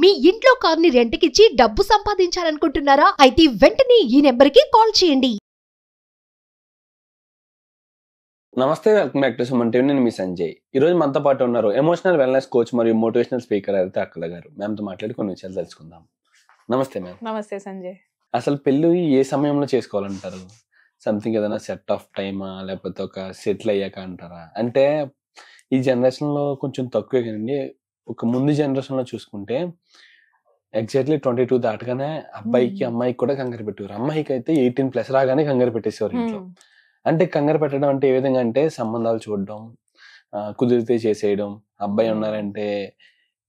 మీ ఇంట్లో కార్ని రెంట్కిచ్చి డబ్బు సంపాదించాలనుకుంటున్నారా అయితే వెంటనే ఈ నెంబర్కి కాల్ చేయండి నమస్తే welcome back to Suman TV నేను మీ సంజయ్ ఈ రోజు మనతో పాటు ఉన్నారు ఎమోషనల్ వెల్నెస్ కోచ్ మరియు మోటివేషనల్ స్పీకర్ అయితే అక్కల గారు మేమతో మాట్లాడి కొన్ని విషయాలు తెలుసుకుందాం నమస్తే మ్యామ్ నమస్తే సంజయ్ అసలు పెళ్ళి ఏ సమయంలో చేసుకోవాలంటారు సంథింగ్ ఏదైనా సెట్ ఆఫ్ టైమా లేకపోతే ఒక సెటిల్ అయ్యాక అంటారా అంటే ఈ జనరేషన్లో కొంచెం తక్కువే కానీ ఒక ముందు జనరేషన్ లో చూసుకుంటే ఎగ్జాక్ట్లీ ట్వంటీ టూ దాటగానే అబ్బాయికి అమ్మాయికి కూడా కంగారు పెట్టేవారు అమ్మాయికి అయితే ఎయిటీన్ ప్లస్ రాగానే కంగారు పెట్టేసేవారు ఇంట్లో అంటే కంగారు పెట్టడం అంటే ఏ విధంగా అంటే సంబంధాలు చూడడం కుదిరితే చేసేయడం అబ్బాయి ఉన్నారంటే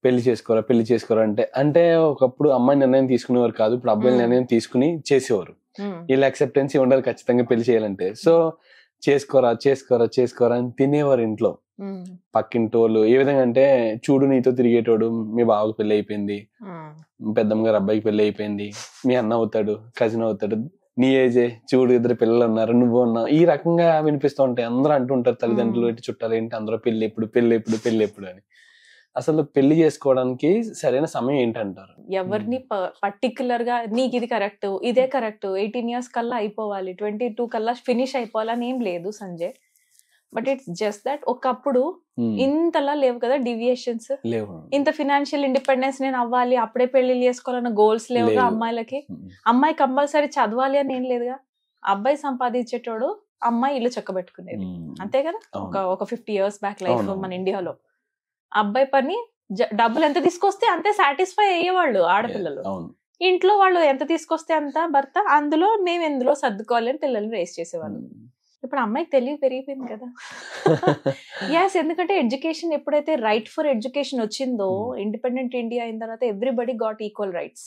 పెళ్లి చేసుకోరా పెళ్లి చేసుకోరా అంటే అంటే ఒకప్పుడు అమ్మాయి నిర్ణయం తీసుకునేవారు కాదు ఇప్పుడు అబ్బాయి నిర్ణయం తీసుకుని చేసేవారు వీళ్ళ అక్సెప్టెన్స్ ఉండదు ఖచ్చితంగా పెళ్లి చేయాలంటే సో చేసుకోరా చేసుకోరా చేసుకోరా అని తినేవారు ఇంట్లో పక్కింటోళ్ళు ఏ విధంగా అంటే చూడు నీతో తిరిగేటోడు మీ బావకు పెళ్లి అయిపోయింది పెద్దమ్మ గారు అబ్బాయికి పెళ్లి అయిపోయింది మీ అన్న అవుతాడు కజిన్ అవుతాడు నీ ఏజే చూడు ఇద్దరు పిల్లలు ఉన్నారు నువ్వు ఉన్నావు ఈ రకంగా వినిపిస్తూ ఉంటాయి అందరూ అంటుంటారు తల్లిదండ్రులు ఇటు చుట్టాలు ఏంటి అందరూ పెళ్లి ఎప్పుడు పెళ్లి ఎప్పుడు పెళ్లి ఎప్పుడు అని అసలు పెళ్లి చేసుకోవడానికి సరైన సమయం ఏంటంటారు ఎవరిని పర్టికులర్ గా నీకు ఇది కరెక్ట్ ఇదే కరెక్ట్ ఎయిటీన్ ఇయర్స్ కల్లా అయిపోవాలి ట్వంటీ టూ కల్లా ఫినిష్ అయిపోవాలని ఏం లేదు Sanjay but it's just that ఒకప్పుడు ఇంతలా లేవు కదా డివియేషన్స్ ఇంత ఫినాన్షియల్ ఇండిపెండెన్స్ నేను అవ్వాలి అప్పుడే పెళ్లి చేసుకోవాలన్న గోల్స్ లేవుగా అమ్మాయిలకి అమ్మాయి కంపల్సరీ చదవాలి అని ఏం లేదుగా అబ్బాయి సంపాదించేటోడు అమ్మాయి ఇల్లు చక్కబెట్టుకునేది అంతే కదా ఒక ఒక ఫిఫ్టీ ఇయర్స్ బ్యాక్ లైఫ్ మన ఇండియాలో అబ్బాయి పని డబ్బులు ఎంత తీసుకొస్తే అంతే సాటిస్ఫై అయ్యేవాళ్ళు ఆడపిల్లలు ఇంట్లో వాళ్ళు ఎంత తీసుకొస్తే అంత భర్త అందులో మేము ఎందులో సర్దుకోవాలి అని పిల్లల్ని రేస్ చేసేవాళ్ళు hmm. ఇప్పుడు అమ్మాయికి తెలివి పెరిగిపోయింది కదా యాస్ ఎందుకంటే ఎడ్యుకేషన్ ఎప్పుడైతే రైట్ ఫర్ ఎడ్యుకేషన్ వచ్చిందో ఇండిపెండెంట్ hmm. ఇండియా అయిన తర్వాత everybody got equal rights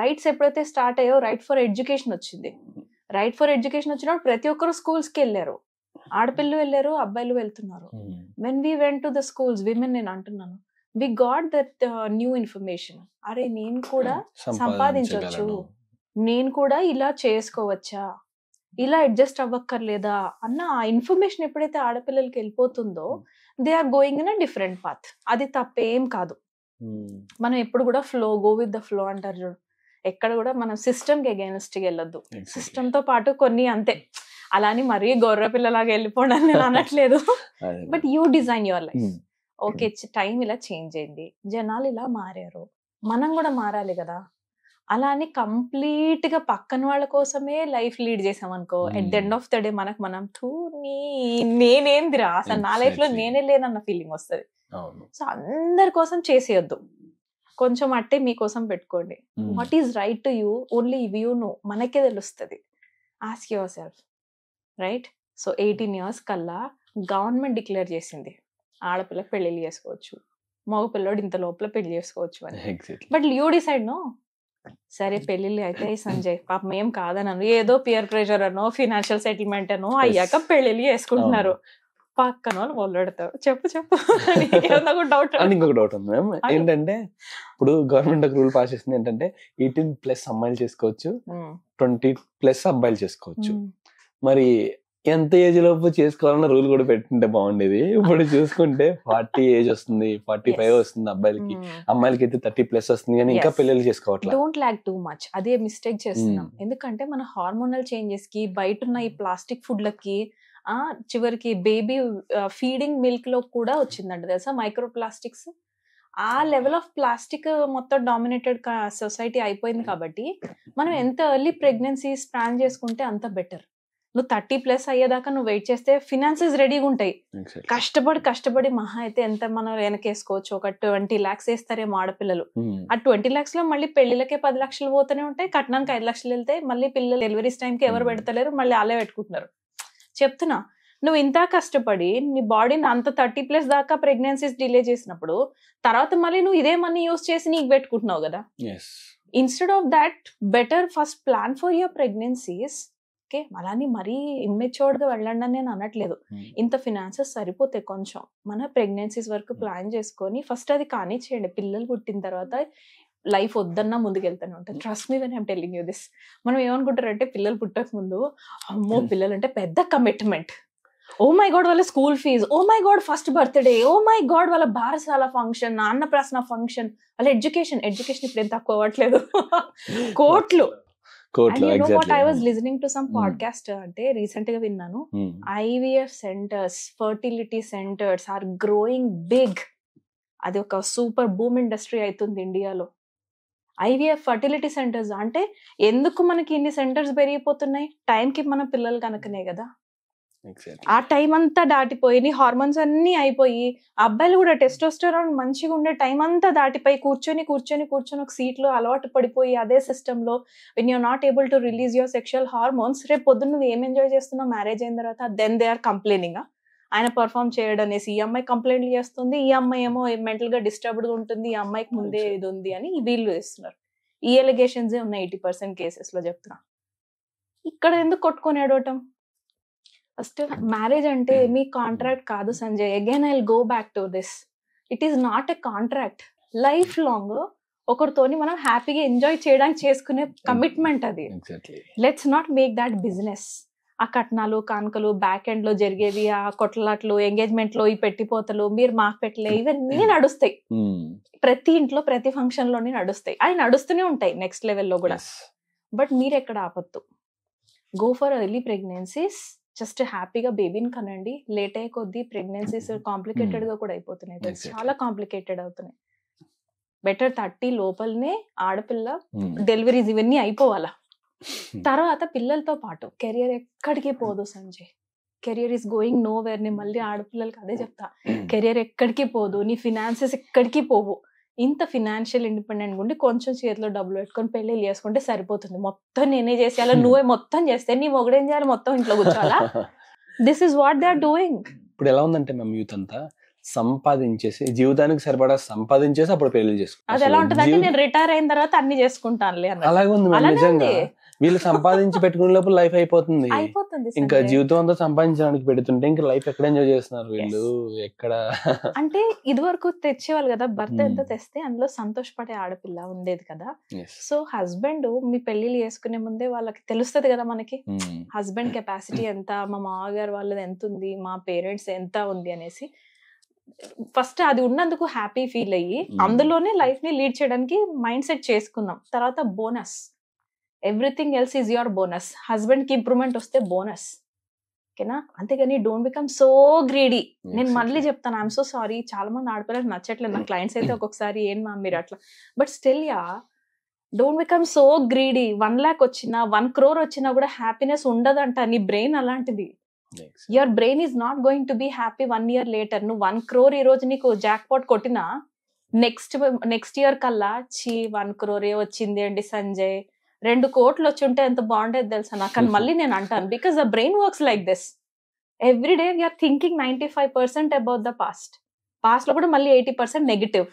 rights ఎప్పుడైతే స్టార్ట్ అయ్యో రైట్ ఫర్ ఎడ్యుకేషన్ వచ్చింది రైట్ ఫర్ ఎడ్యుకేషన్ వచ్చినప్పుడు ప్రతి ఒక్కరు స్కూల్స్ కి వెళ్ళారు ఆడపిల్లలు వెళ్ళారు అబ్బాయిలు వెళ్తున్నారు when we went to the schools women నేను అంటున్నాను we got that new information అరే నేను కూడా hmm. సంపాదించవచ్చు నేను కూడా ఇలా చేసుకోవచ్చా ఇలా అడ్జస్ట్ అవ్వక్కర్లేదా అన్న ఆ ఇన్ఫర్మేషన్ ఎప్పుడైతే ఆడపిల్లలకి వెళ్ళిపోతుందో hmm. They are going in a different path అది తప్పేం కాదు hmm. మనం ఎప్పుడు కూడా flow go with the flow అంటారు చూడు ఎక్కడ కూడా మనం సిస్టమ్కి అగేనెస్ట్కి వెళ్ళొద్దు సిస్టమ్తో పాటు కొన్ని అంతే అలా అని మరీ గొర్రె పిల్లలాగా వెళ్ళిపోవడం నేను అనట్లేదు but you design your life okay time ఇలా చేంజ్ అయింది జనాలు ఇలా మారారు మనం కూడా మారాలి కదా అలా అని కంప్లీట్ గా పక్కన వాళ్ళ కోసమే లైఫ్ లీడ్ చేసాం అనుకో at the end of the day మనకు మనం టూ నేనేందిరా అసలు నా లైఫ్ లో నేనే లేనన్న ఫీలింగ్ వస్తుంది సో అందరి కోసం చేసేయొద్దు కొంచెం అట్టే మీకోసం పెట్టుకోండి what is right to you only ఇవి యూ నో మనకే తెలుస్తుంది ask yourself right so eighteen years కల్లా గవర్నమెంట్ డిక్లేర్ చేసింది ఆడపిల్ల పెళ్ళిళ్ళు చేసుకోవచ్చు మగ పిల్లోడు ఇంత లోపల పెళ్లి చేసుకోవచ్చు అని బట్ యూ డిసైడ్ నో సరే mm. పెళ్ళిళ్ళు అయితే సంజయ్ పాపం ఏం కాదనను ఏదో పియర్ ప్రెషర్ అనో ఫినాన్షియల్ సెటిల్మెంట్ అనో అయ్యాక పెళ్లిళ్ళు చేసుకుంటున్నారు పక్కన వాళ్ళు మొదలెడతారు చెప్పు చెప్పు డౌట్ ఇంకొక డౌట్ ఉంది మ్యామ్ ఏంటంటే ఇప్పుడు గవర్నమెంట్ ఒక రూల్ పాస్ చేసింది ఏంటంటే ఎయిటీన్ ప్లస్ అమ్మాయిలు చేసుకోవచ్చు ట్వంటీ mm. ప్లస్ అబ్బాయిలు చేసుకోవచ్చు mm. మరి ఎంత ఏజ్ లోపు చేసుకోవాలన్న రూల్ కూడా పెట్టుంటే బాగుండేది ఇప్పుడు చూసుకుంటే ఫార్టీ ఏజ్ వస్తుంది ఫార్టీ ఫైవ్ వస్తుంది అబ్బాయిలకి hmm. అమ్మాయిలకి అయితే థర్టీ ప్లస్ వస్తుంది కానీ ఇంకా పిల్లలు చేసుకోవట్లేదు డోంట్ లాక్ టూ మచ్ అదే మిస్టేక్ చేస్తున్నాం hmm. ఎందుకంటే మన హార్మోనల్ చేంజెస్ కి బయట ఉన్న ఈ ప్లాస్టిక్ ఫుడ్లకి చివరికి బేబీ ఫీడింగ్ మిల్క్ లో కూడా వచ్చిందంట తెలుసా మైక్రో ప్లాస్టిక్స్ ఆ లెవెల్ ఆఫ్ ప్లాస్టిక్ మొత్తం డామినేటెడ్ సొసైటీ అయిపోయింది కాబట్టి మనం ఎంత ఎర్లీ ప్రెగ్నెన్సీ స్పాన్ చేసుకుంటే అంత బెటర్ నువ్వు థర్టీ ప్లస్ అయ్యేదాకా నువ్వు వెయిట్ చేస్తే ఫినాన్సెస్ రెడీగా ఉంటాయి కష్టపడి కష్టపడి మహా అయితే ఎంత మనం వెనకేసుకోవచ్చు ఒక ట్వంటీ లాక్స్ వేస్తారేమో ఆడపిల్లలు hmm. ఆ ట్వంటీ లాక్స్ లో మళ్ళీ పెళ్లిలకే పది లక్షలు పోతూనే ఉంటాయి కట్నానికి ఐదు లక్షలు వెళ్తే మళ్ళీ పిల్లలు డెలివరీస్ టైంకి ఎవరు hmm. పెడతలేరు మళ్ళీ అలా పెట్టుకుంటున్నారు చెప్తున్నా నువ్వు ఇంత కష్టపడి నీ బాడీని అంత థర్టీ ప్లస్ దాకా ప్రెగ్నెన్సీస్ డిలే చేసినప్పుడు తర్వాత మళ్ళీ నువ్వు ఇదే మనీ యూస్ చేసి నీకు పెట్టుకుంటున్నావు కదా instead of that better first plan for your pregnancies okay అలాని మరీ ఇమ్మెచ్యూర్డ్గా వెళ్ళండి అని నేను అనట్లేదు ఇంత ఫినాన్సెస్ సరిపోతాయి కొంచెం మన ప్రెగ్నెన్సీస్ వరకు ప్లాన్ చేసుకొని ఫస్ట్ అది కానిచ్చేయండి పిల్లలు పుట్టిన తర్వాత లైఫ్ వద్దన్నా ముందుకెళ్తూనే ఉంటుంది trust me when I'm telling you this మనం ఏమనుకుంటారంటే పిల్లలు పుట్టక ముందు అమ్మో పిల్లలు అంటే పెద్ద కమిట్మెంట్ ఓ మై గాడ్ వాళ్ళ school fees oh my god first birthday oh my god వాళ్ళ బారసాల ఫంక్షన్ అన్నప్రాసన ఫంక్షన్ వాళ్ళ ఎడ్యుకేషన్ ఎడ్యుకేషన్ ఇప్పుడు ఏం తక్కువ అవ్వట్లేదు కోట్లు కోర్టులో you know what I was listening to some podcast అంటే రీసెంట్ గా విన్నాను IVF centers fertility centers are growing big అది ఒక సూపర్ బూమ్ ఇండస్ట్రీ అవుతుంది ఇండియాలో ఐవీఎఫ్ ఫర్టిలిటీ సెంటర్స్ అంటే ఎందుకు మనకి ఇన్ని సెంటర్స్ పెరిగిపోతున్నాయి టైంకి మన పిల్లలు కనుకనే కదా ఆ టైం అంతా దాటిపోయి హార్మోన్స్ అన్ని అయిపోయి అబ్బాయిలు కూడా టెస్టోస్టెరాన్ మంచిగా ఉండే టైం అంతా దాటిపోయి కూర్చొని కూర్చొని కూర్చొని ఒక లో అలవాటు పడిపోయి అదే సిస్టమ్ లో when you're not able to release your sexual hormones రేపు పొద్దున్న నువ్వు ఏం ఎంజాయ్ చేస్తున్నావు మ్యారేజ్ అయిన తర్వాత దెన్ దే ఆర్ కంప్లైనింగ్ ఆయన పర్ఫామ్ చేయడం అనేసి ఈ అమ్మాయి కంప్లైంట్లు చేస్తుంది ఈ అమ్మాయి ఏమో మెంటల్ గా డిస్టర్బ్డ్ ఉంటుంది ఈ అమ్మాయికి ముందే ఇది ఉంది అని వీళ్ళు చేస్తున్నారు ఈ ఎలిగేషన్స్ ఉన్నాయి ఎయిటీ పర్సెంట్ కేసెస్ లో చెప్తున్నా ఇక్కడ ఎందుకు కొట్టుకొని అడవటం ఫస్ట్ మ్యారేజ్ అంటే hmm. మీ కాంట్రాక్ట్ కాదు Sanjay again I go back to this it is not a contract life long ఒకరితోని మనం హ్యాపీగా ఎంజాయ్ చేయడానికి చేసుకునే కమిట్మెంట్ hmm. అది let's not make that business ఆ కట్నాలు కానుకలు బ్యాక్ ఎండ్ లో జరిగేవి ఆ కొట్లాట్లు ఎంగేజ్మెంట్ లో ఈ పెట్టిపోతలు మీరు మాకు పెట్టలే ఇవన్నీ hmm. నడుస్తాయి ప్రతి ఇంట్లో ప్రతి ఫంక్షన్ లోనే నడుస్తాయి అవి నడుస్తూనే ఉంటాయి నెక్స్ట్ లెవెల్లో కూడా బట్ మీరు ఎక్కడ ఆపత్తు go for early pregnancies just హ్యాపీగా బేబీని కనండి లేట్ అయ్యే కొద్దీ ప్రెగ్నెన్సీస్ కాంప్లికేటెడ్గా కూడా అయిపోతున్నాయి చాలా కాంప్లికేటెడ్ అవుతున్నాయి బెటర్ థర్టీ లోపలనే ఆడపిల్ల డెలివరీస్ ఇవన్నీ అయిపోవాలా తర్వాత పిల్లలతో పాటు కెరియర్ ఎక్కడికి పోదు Sanjay career is going nowhere మళ్ళీ ఆడపిల్లలకి అదే చెప్తా కెరియర్ ఎక్కడికి పోదు నీ ఫినాన్సెస్ ఎక్కడికి పోవు ఇంత ఫినాన్షియల్ ఇండిపెండెంట్ ఉండి కొంచెం చేతిలో డబ్బులు పెట్టుకొని పెళ్ళిళ్ళు చేసుకుంటే సరిపోతుంది మొత్తం నేనే చేసేయాలా నువ్వే మొత్తం చేస్తే నీ మొగడేం చేయాలి మొత్తం ఇంట్లో కూర్చోవాలా this is what they are doing ఇప్పుడు ఎలా ఉందంటే మేము యూత్ అంతా సంపాదించేసి జీవితానికి సరిపడా సంపాదించేసి అప్పుడు పెళ్లి చేసుకుంటాం అది ఎలా ఉంటుంది నేను రిటైర్ అయిన తర్వాత అన్ని చేసుకుంటాను అలాగే ఉంది నిజంగా వీళ్ళు సంపాదించి పెట్టుకునే లోపల లైఫ్ అయిపోతుంది అయిపోతుంది ఇంకా జీవితం అంతా సంపాదించడానికి పెడుతుంటే ఇంకా లైఫ్ ఎక్కడ ఎంజాయ్ చేస్తున్నారు వీళ్ళు ఎక్కడ అంటే ఇది వరకు తెచ్చేవాళ్ళు కదా భర్త ఎంత hmm. తెస్తే అందులో సంతోషపడే ఆడపిల్ల ఉండేది కదా సో హస్బెండ్ మీ పెళ్లిళ్ళు చేసుకునే ముందే వాళ్ళకి తెలుస్తుంది కదా మనకి హస్బెండ్ hmm. కెపాసిటీ ఎంత మా మామగారు వాళ్ళది ఎంత ఉంది మా పేరెంట్స్ ఎంత ఉంది అనేసి ఫస్ట్ అది ఉన్నందుకు హ్యాపీ ఫీల్ అయ్యి hmm. అందులోనే లైఫ్ ని లీడ్ చేయడానికి మైండ్ సెట్ చేసుకుందాం తర్వాత bonus everything else is your bonus హస్బెండ్కి ఇంప్రూవ్మెంట్ వస్తే బోనస్ ఓకేనా అంతేగాని డోంట్ బికమ్ సో గ్రీడీ నేను మళ్ళీ చెప్తాను ఐఎమ్ సో సారీ చాలా మంది ఆడపిల్లలు నచ్చట్లేదు నా క్లయింట్స్ అయితే ఒక్కొక్కసారి ఏం మా మీరు అట్లా but still yeah don't become so greedy one lakh వచ్చినా వన్ క్రోర్ వచ్చినా కూడా హ్యాపీనెస్ ఉండదంట నీ బ్రెయిన్ అలాంటిది your brain is not going to be happy one year later నువ్వు వన్ క్రోర్ ఈ రోజు నీకు జాక్ పాట్ కొట్టినా నెక్స్ట్ నెక్స్ట్ ఇయర్ కల్లా చీ వన్ క్రోరే వచ్చింది అండి సంజయ్ రెండు కోట్లు వచ్చి ఉంటే ఎంత బాగుండేది తెలుసా నాకు అని మళ్ళీ నేను అంటాను because the brain works like this every day we're thinking ninety five percent about the past past లో కూడా మళ్ళీ ఎయిటీ పర్సెంట్ నెగిటివ్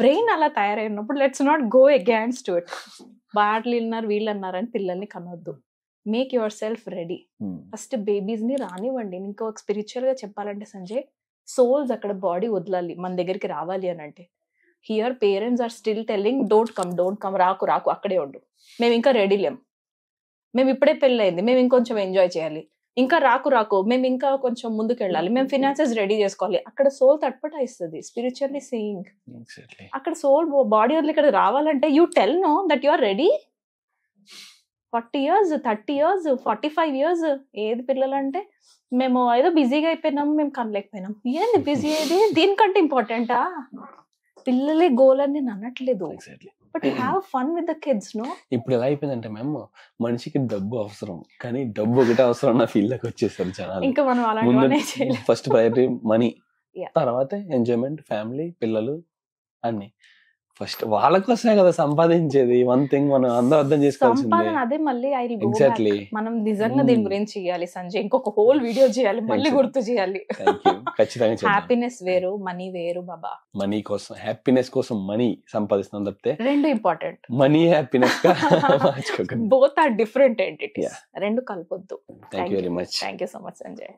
బ్రెయిన్ అలా తయారైనప్పుడు let's not go against to it వాళ్ళు విన్నారు వీళ్ళు అన్నారని పిల్లల్ని కనొద్దు make yourself ready first babies ని రానివ్వండి ఇంకో స్పిరిచువల్ గా చెప్పాలంటే సంజయ్ సోల్స్ అక్కడ బాడీ వదలాలి మన దగ్గరికి రావాలి అని అంటే here parents are still telling don't come don't come రాకు రాకు అక్కడే ఉండు మేము ఇంకా రెడీ లేం మేము ఇప్పుడే పెళ్ళయింది మేము ఇంకొంచెం ఎంజాయ్ చేయాలి ఇంకా రాకు రాకు మేము ఇంకా కొంచెం ముందుకు వెళ్ళాలి మేము ఫినాన్సెస్ రెడీ చేసుకోవాలి అక్కడ సోల్ తట్పటాయిస్తుంది స్పిరిచువల్లీ సీయింగ్ అక్కడ సోల్ బాడీ వదిలి ఇక్కడ రావాలంటే you tell no that you are ready forty years thirty years forty five years ఏది పిల్లలంటే మేము ఏదో బిజీగా అయిపోయినాము మేము కనలేకపోయినాం ఏంది బిజీ అయ్యేది దీనికంటే ఇంపార్టెంటా పిల్లలే గోల్ అని నేను అనట్లేదు but fun with the kids no ఇప్పుడు ఎలా అయిపోయిందంటే మ్యామ్ మనిషికి డబ్బు అవసరం కానీ డబ్బు ఒకటే అవసరం నా ఫీల్డ్ లోకి వచ్చేసారు చాలా ఇంకా ఫస్ట్ ప్రయారిటీ మనీ తర్వాత ఎంజాయ్మెంట్ ఫ్యామిలీ పిల్లలు అన్ని ఫస్ట్ వాళ్ళ కోసమే కదా సంపాదించేది వన్ థింగ్ మనం అందరూ అర్థం చేసుకోవాల్సింది అదే మళ్ళీ ఐ ఎగ్జాక్ట్లీ మనం నిజంగా దీని hmm. గురించి చేయాలి సంజయ్ ఇంకొక హోల్ వీడియో చేయాలి మళ్ళీ గుర్తు చేయాలి ఖచ్చితంగా హ్యాపీనెస్ వేరు మనీ వేరు బాబా మనీ కోసం హ్యాపీనెస్ కోసం మనీ సంపాదిస్తాం తప్పితే రెండు important money happiness both are different entities రెండు కలపొద్దు thank you very much thank you so much Sanjay